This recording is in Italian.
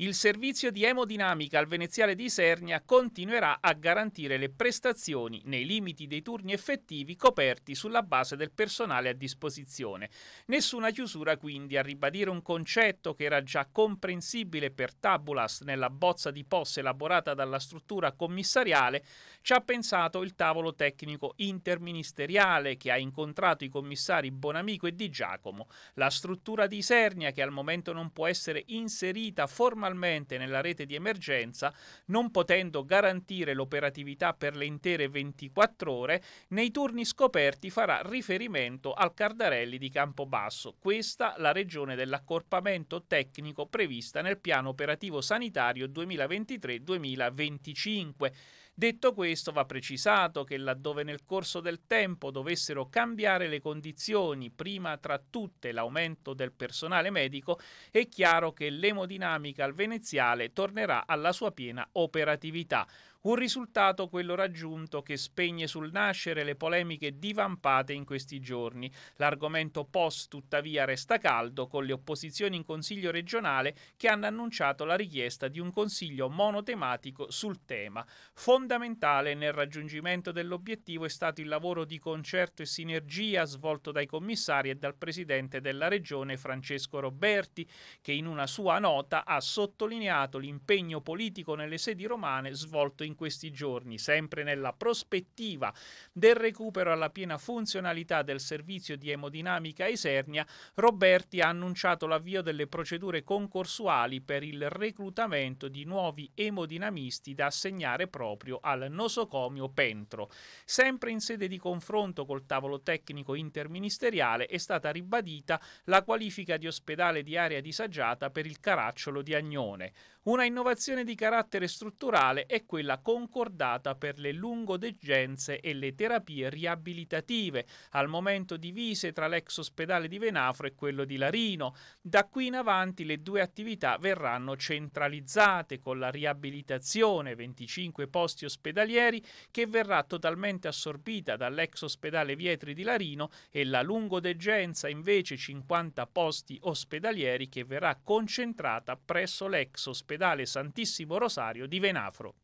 Il servizio di emodinamica al veneziale di Isernia continuerà a garantire le prestazioni nei limiti dei turni effettivi coperti sulla base del personale a disposizione. Nessuna chiusura quindi a ribadire un concetto che era già comprensibile per Tabulas nella bozza di POS elaborata dalla struttura commissariale, ci ha pensato il tavolo tecnico interministeriale che ha incontrato i commissari Bonamico e Di Giacomo. La struttura di Isernia che al momento non può essere inserita formalmente personalmente nella rete di emergenza, non potendo garantire l'operatività per le intere 24 ore, nei turni scoperti farà riferimento al Cardarelli di Campobasso, questa la regione dell'accorpamento tecnico prevista nel piano operativo sanitario 2023-2025. Detto questo, va precisato che laddove nel corso del tempo dovessero cambiare le condizioni, prima tra tutte l'aumento del personale medico, è chiaro che l'emodinamica al veneziale tornerà alla sua piena operatività. Un risultato, quello raggiunto, che spegne sul nascere le polemiche divampate in questi giorni. L'argomento post, tuttavia, resta caldo con le opposizioni in Consiglio regionale che hanno annunciato la richiesta di un Consiglio monotematico sul tema. Fondamentale nel raggiungimento dell'obiettivo è stato il lavoro di concerto e sinergia svolto dai commissari e dal Presidente della Regione Francesco Roberti, che in una sua nota ha sottolineato sottolineato l'impegno politico nelle sedi romane svolto in questi giorni, sempre nella prospettiva del recupero alla piena funzionalità del servizio di emodinamica esernia, Roberti ha annunciato l'avvio delle procedure concorsuali per il reclutamento di nuovi emodinamisti da assegnare proprio al nosocomio Pentro. Sempre in sede di confronto col tavolo tecnico interministeriale è stata ribadita la qualifica di ospedale di area disagiata per il caracciolo di Agnone. Frognone. Una innovazione di carattere strutturale è quella concordata per le lungodeggenze e le terapie riabilitative, al momento divise tra l'ex ospedale di Venafro e quello di Larino. Da qui in avanti le due attività verranno centralizzate con la riabilitazione, 25 posti ospedalieri, che verrà totalmente assorbita dall'ex ospedale Vietri di Larino e la lungodeggenza invece 50 posti ospedalieri che verrà concentrata presso l'ex ospedale Santissimo Rosario di Venafro.